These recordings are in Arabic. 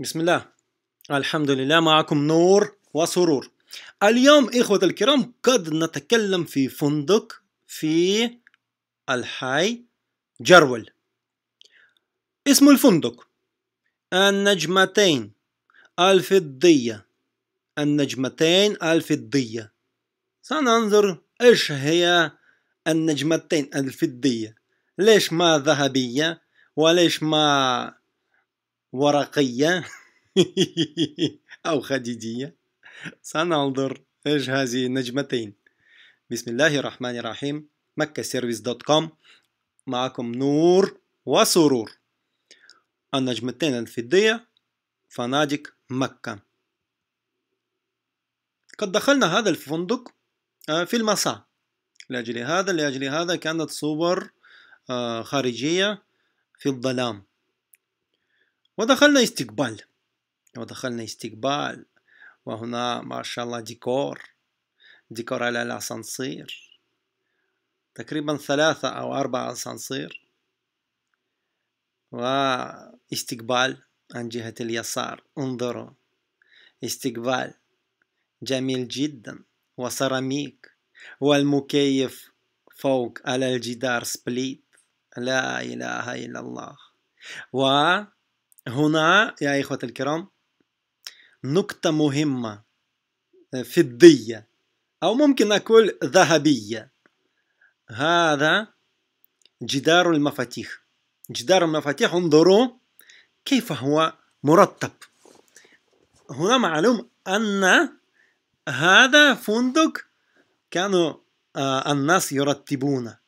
بسم الله الحمد لله معكم نور وسرور اليوم إخوة الكرام قد نتكلم في فندق في الحي جرول اسم الفندق النجمتين الفضية النجمتين الفضية سننظر إيش هي النجمتين الفضية ليش ما ذهبية وليش ما ورقية أو خديجية سننظر إيش هذه النجمتين بسم الله الرحمن الرحيم مكة سيرفيس دوت كوم معكم نور وسرور النجمتين الفضية فنادق مكة قد دخلنا هذا الفندق آه، في المساء لأجل هذا لأجل هذا كانت صور آه، خارجية في الظلام ودخلنا استقبال ودخلنا استقبال وهنا ما شاء الله ديكور ديكور على الأسانسير تقريبا ثلاثة أو أربعة أسانسير واستقبال عن جهة اليسار انظروا استقبال جميل جدا وسيراميك والمكيف فوق على الجدار سبليت لا إله إلا الله و هنا يا إخوة الكرام نقطة مهمة آه، فضية أو ممكن أقول ذهبية هذا جدار المفاتيح جدار المفاتيح انظروا كيف هو مرتب هنا معلوم أن هذا فندق كانوا آه، الناس يرتبونه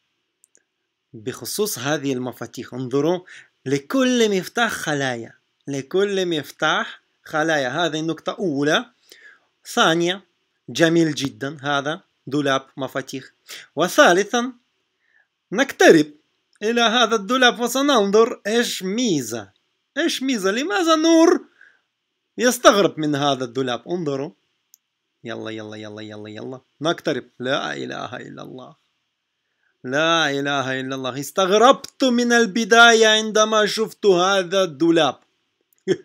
بخصوص هذه المفاتيح انظروا لكل مفتاح خلايا لكل مفتاح خلايا هذه النقطة أولى ثانية جميل جدا هذا دولاب مفاتيح وثالثا نقترب إلى هذا الدولاب وسننظر إيش ميزة إيش ميزة لماذا نور يستغرب من هذا الدولاب انظروا يلا يلا يلا يلا يلا نقترب لا إله إلا الله لا إله إلا الله استغربت من البداية عندما شفت هذا الدولاب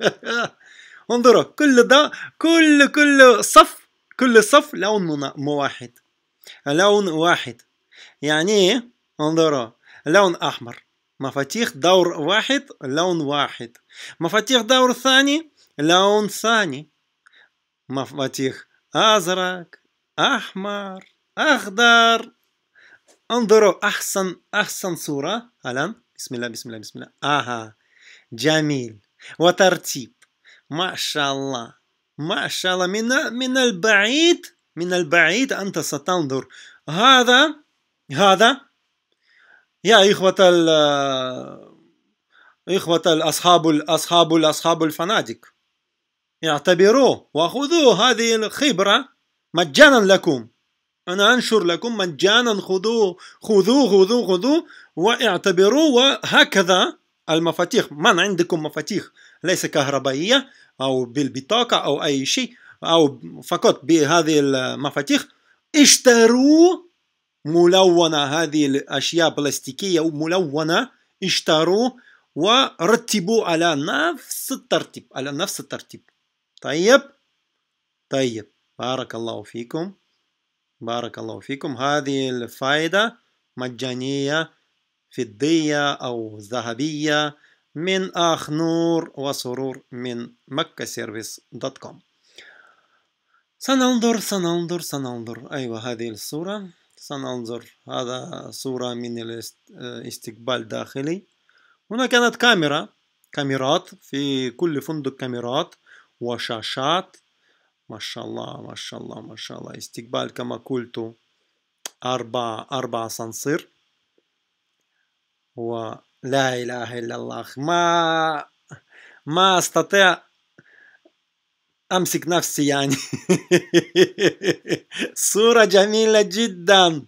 انظروا كل ده كل كل صف كل صف لون واحد لون واحد يعني انظروا لون أحمر مفاتيح دور واحد لون واحد مفاتيح دور ثاني لون ثاني مفاتيح أزرق أحمر أخضر انظروا احسن احسن صوره هلا بسم الله بسم الله بسم الله اها جميل وترتيب ما شاء الله ما شاء الله من من البعيد من البعيد انت ستنظر هذا هذا يا اخوه ال اخوه الاصحاب الاصحاب الاصحاب الفنادق اعتبروه وخذوا هذه الخبره مجانا لكم أنا أنشر لكم مجانا خذوه خذوه خذوه خذوه واعتبروه وهكذا المفاتيح من عندكم مفاتيح ليس كهربائية أو بالبطاقة أو أي شيء أو فقط بهذه المفاتيح اشتروا ملونة هذه الأشياء بلاستيكية ملونة اشتروا ورتبوا على نفس الترتيب على نفس الترتيب طيب طيب بارك الله فيكم بارك الله فيكم هذه الفائدة مجانية فضية أو ذهبية من أخ نور وسرور من مكة سيرفيس دوت كوم سننظر سننظر سننظر أيوة هذه الصورة سننظر هذا صورة من الاستقبال الداخلي هنا كانت كاميرا كاميرات في كل فندق كاميرات وشاشات ما شاء الله ما شاء الله ما شاء الله استقبال كما قلت أربعة أربعة صنصير ولا إله إلا الله ما ما أستطيع أمسك نفسي يعني صورة جميلة جدا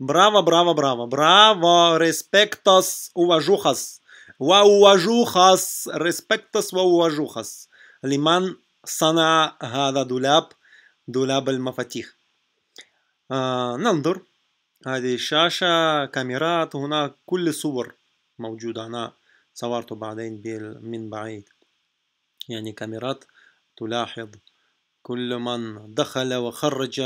برافو برافو برافو برافو ريسبكتوس وواجوخس وواجوخس ريسبكتوس وواجوخس لمن صنع هذا دولاب دولاب المفاتيح آه ننظر هذه الشاشة كاميرات هناك كل صور موجودة أنا صورته بعدين من بعيد يعني كاميرات تلاحظ كل من دخل وخرج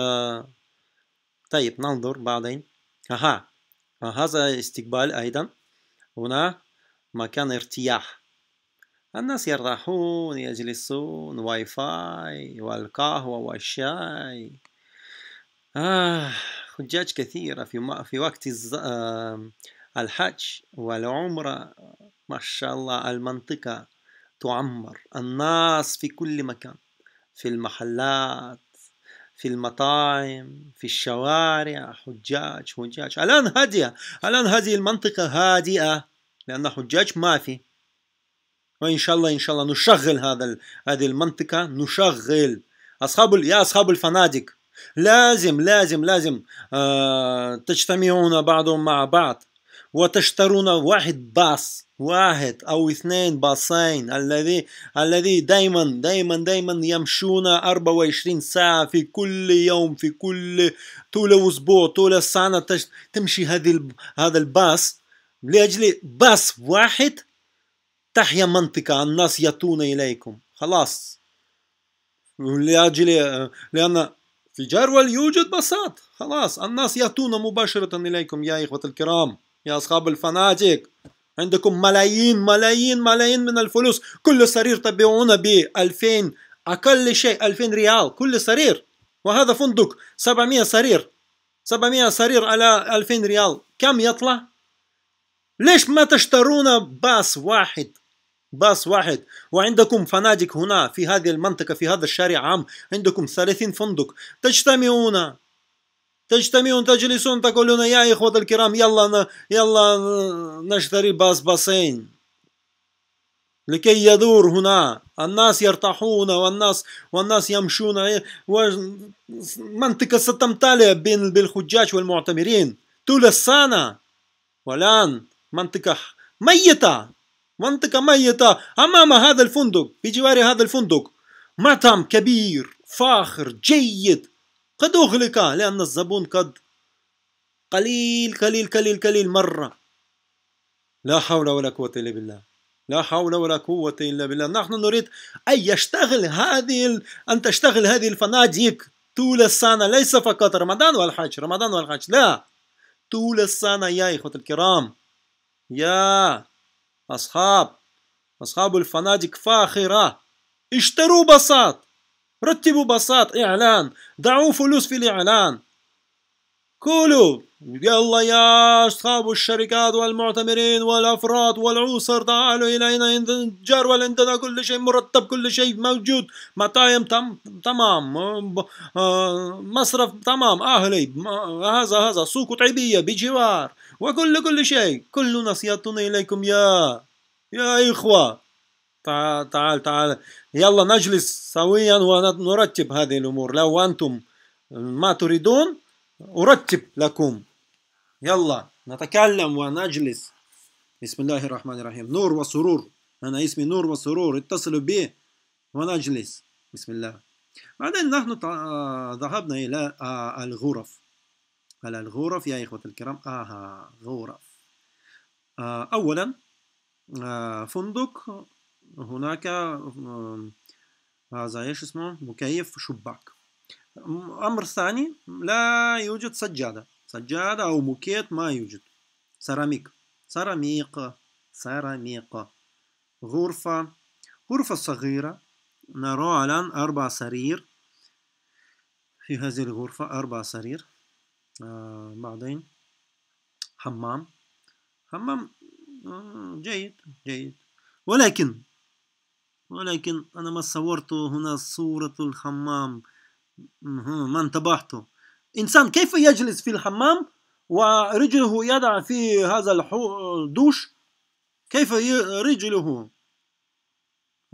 طيب ننظر بعدين أها هذا استقبال أيضا هنا مكان ارتياح الناس يرتاحون يجلسون واي فاي والقهوة والشاي آه حجاج كثيرة في, في وقت آه، الحج والعمرة ما شاء الله المنطقة تعمر الناس في كل مكان في المحلات في المطاعم في الشوارع حجاج حجاج الآن هادئة الآن هذه المنطقة هادئة لأن حجاج ما في وان شاء الله ان شاء الله نشغل هذا هذه المنطقه نشغل اصحاب يا اصحاب الفنادق لازم لازم لازم آه تجتمعون بعضهم مع بعض وتشترون واحد باص واحد او اثنين باصين الذي الذي دائما دائما دائما يمشون 24 ساعة في كل يوم في كل طول اسبوع طول السنة تمشي هذه هذا الباص لاجل باص واحد تحيا منطقة الناس يأتون إليكم خلاص لأجل لأن في جرول يوجد بساط خلاص الناس يأتون مباشرة إليكم يا إخوة الكرام يا أصحاب الفنادق عندكم ملايين ملايين ملايين من الفلوس كل سرير تبيعون ب 2000 أقل شيء 2000 ريال كل سرير وهذا فندق 700 سرير 700 سرير على 2000 ريال كم يطلع؟ ليش ما تشترون باص واحد باص واحد وعندكم فنادق هنا في هذه المنطقة في هذا الشارع عام عندكم ثلاثين فندق تجتمعون تجتمعون تجلسون تقولون يا إخوة الكرام يلا يلا نشتري باص باصين لكي يدور هنا الناس يرتاحون والناس والناس يمشون ومنطقة ستمتلئ بين بالحجاج والمعتمرين طول السنة والآن منطقة ميتة منطقة ميتة أمام هذا الفندق بجوار هذا الفندق مطعم كبير فاخر جيد قد أغلق لأن الزبون قد قليل قليل قليل قليل مرة لا حول ولا قوة إلا بالله لا حول ولا قوة إلا بالله نحن نريد أن يشتغل هذه أن تشتغل هذه الفنادق طول السنة ليس فقط رمضان والحج رمضان والحج لا طول السنة يا إخوة الكرام يا أصحاب أصحاب الفنادق فاخرة اشتروا بساط رتبوا بساط إعلان ضعوا فلوس في الإعلان كلوا يلا يا أصحاب الشركات والمعتمرين والأفراد والعوصر تعالوا إلينا عندنا جدول عندنا كل شيء مرتب كل شيء موجود مطايم تم تمام مصرف تمام أهلي هذا هذا سوق طيبية بجوار وكل كل شيء كل نصيحتنا إليكم يا يا إخوة تعال تعال تعال يلا نجلس سويا ونرتب هذه الأمور لو أنتم ما تريدون أرتب لكم يلا نتكلم ونجلس بسم الله الرحمن الرحيم نور وسرور أنا اسمي نور وسرور اتصلوا بي ونجلس بسم الله بعدين نحن ذهبنا إلى الغرف على الغرف يا إخوة الكرام آها غرف آه أولا آه فندق هناك آه هذا ايش اسمه مكيف شباك أمر ثاني لا يوجد سجادة سجادة أو موكيت ما يوجد سيراميك سيراميق سيراميق غرفة غرفة صغيرة نرى الآن أربع سرير في هذه الغرفة أربع سرير آه، بعدين حمام حمام آه، جيد جيد ولكن ولكن أنا ما صورت هنا صورة الحمام ما انتبهت إنسان كيف يجلس في الحمام ورجله يضع في هذا الدوش كيف رجله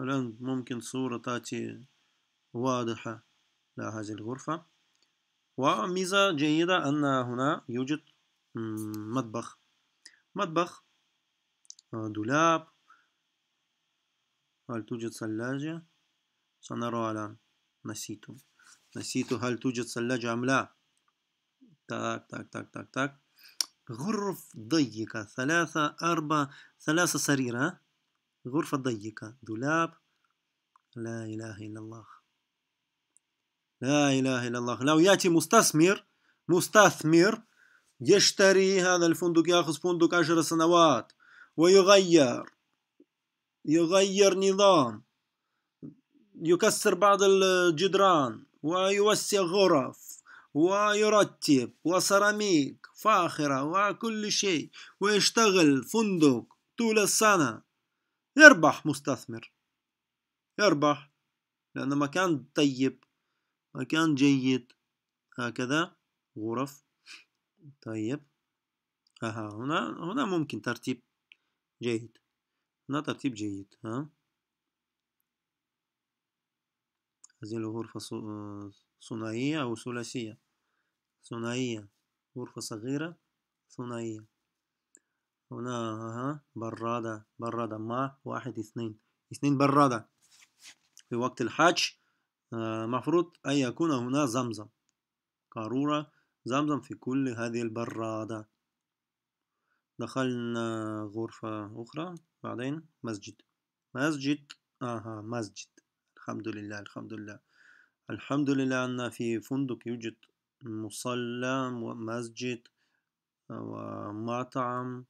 الآن ممكن صورة تأتي واضحة لهذه الغرفة وميزة جيدة أن هنا يوجد مطبخ مطبخ آه، دولاب هل توجد ثلاجة؟ سنرى الآن نسيت نسيت هل توجد ثلاجة أم لا تاك تاك تاك تاك تاك غرف ضيقة ثلاثة أربعة ثلاثة سريرة غرفة ضيقة دولاب لا إله إلا الله لا إله إلا الله لو يأتي مستثمر مستثمر يشتري هذا الفندق يأخذ فندق عشر سنوات ويغير يغير نظام يكسر بعض الجدران ويوسع غرف ويرتب وسيراميك فاخرة وكل شيء ويشتغل فندق طول السنة يربح مستثمر يربح لأنه مكان طيب مكان جيد هكذا غرف طيب ها هنا هنا ممكن ترتيب جيد هنا ترتيب جيد ها هذه الغرفة ثنائية أو ثلاثية ثنائية غرفة صغيرة ثنائية هنا ها برادة برادة مع واحد اثنين اثنين برادة في وقت الحج آه، مفروض أن يكون هنا زمزم قارورة زمزم في كل هذه البرادة دخلنا غرفة أخرى بعدين مسجد مسجد آها مسجد الحمد لله الحمد لله الحمد لله أن في فندق يوجد مصلى ومسجد ومطعم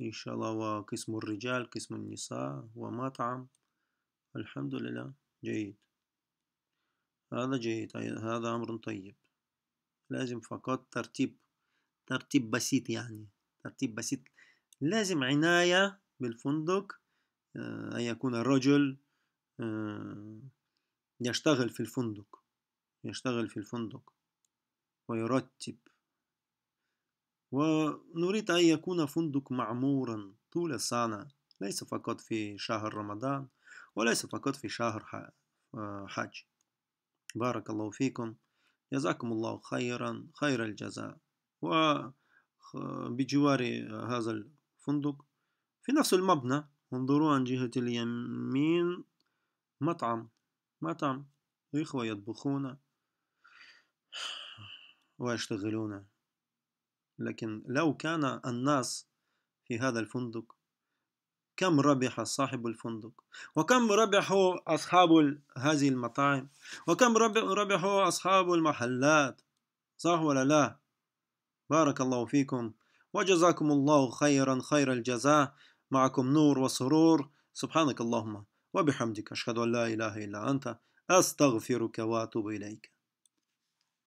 إن شاء الله وقسم الرجال قسم النساء ومطعم الحمد لله جيد هذا جيد هذا أمر طيب لازم فقط ترتيب ترتيب بسيط يعني ترتيب بسيط لازم عناية بالفندق آه، أن يكون الرجل آه، يشتغل في الفندق يشتغل في الفندق ويرتب ونريد أن يكون فندق معمورا طول السنة ليس فقط في شهر رمضان وليس فقط في شهر آه، حج بارك الله فيكم جزاكم الله خيرا خير الجزاء وبجوار هذا الفندق في نفس المبنى انظروا عن جهة اليمين مطعم مطعم إخوة يطبخون ويشتغلون لكن لو كان الناس في هذا الفندق كم ربح صاحب الفندق وكم ربح أصحاب هذه المطاعم وكم ربح أصحاب المحلات صح ولا لا بارك الله فيكم وجزاكم الله خيرا خير الجزاء معكم نور وسرور سبحانك اللهم وبحمدك أشهد أن لا إله إلا أنت أستغفرك وأتوب إليك